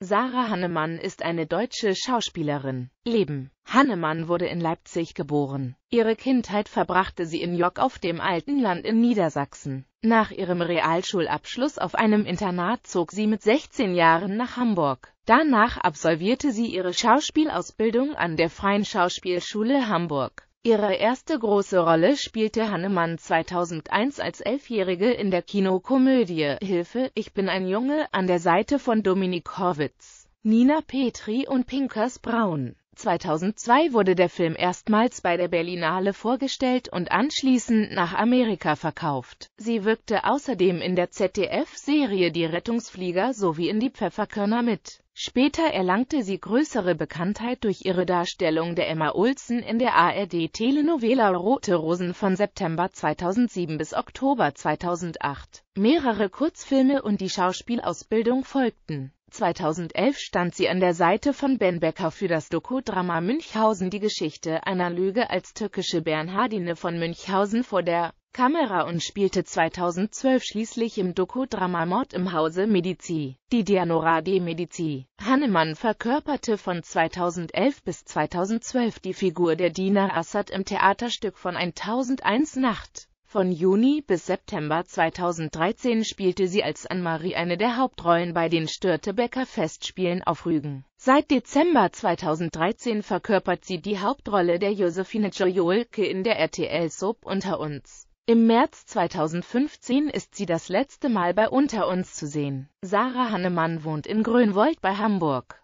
Sarah Hannemann ist eine deutsche Schauspielerin. Leben Hannemann wurde in Leipzig geboren. Ihre Kindheit verbrachte sie in Jock auf dem alten Land in Niedersachsen. Nach ihrem Realschulabschluss auf einem Internat zog sie mit 16 Jahren nach Hamburg. Danach absolvierte sie ihre Schauspielausbildung an der Freien Schauspielschule Hamburg. Ihre erste große Rolle spielte Hannemann 2001 als Elfjährige in der Kinokomödie Hilfe, ich bin ein Junge an der Seite von Dominik Horwitz, Nina Petri und Pinkers Braun. 2002 wurde der Film erstmals bei der Berlinale vorgestellt und anschließend nach Amerika verkauft. Sie wirkte außerdem in der ZDF-Serie Die Rettungsflieger sowie in Die Pfefferkörner mit. Später erlangte sie größere Bekanntheit durch ihre Darstellung der Emma Olsen in der ARD-Telenovela Rote Rosen von September 2007 bis Oktober 2008. Mehrere Kurzfilme und die Schauspielausbildung folgten. 2011 stand sie an der Seite von Ben Becker für das Doku-Drama Münchhausen die Geschichte einer Lüge als türkische Bernhardine von Münchhausen vor der Kamera und spielte 2012 schließlich im Dokodrama Mord im Hause Medici. Die Dianora de Medici. Hannemann verkörperte von 2011 bis 2012 die Figur der Dina Assad im Theaterstück von 1001 Nacht. Von Juni bis September 2013 spielte sie als Anne-Marie eine der Hauptrollen bei den Störtebecker Festspielen auf Rügen. Seit Dezember 2013 verkörpert sie die Hauptrolle der Josephine Joyolke in der RTL-Soap Unter uns. Im März 2015 ist sie das letzte Mal bei Unter uns zu sehen. Sarah Hannemann wohnt in Grönwold bei Hamburg.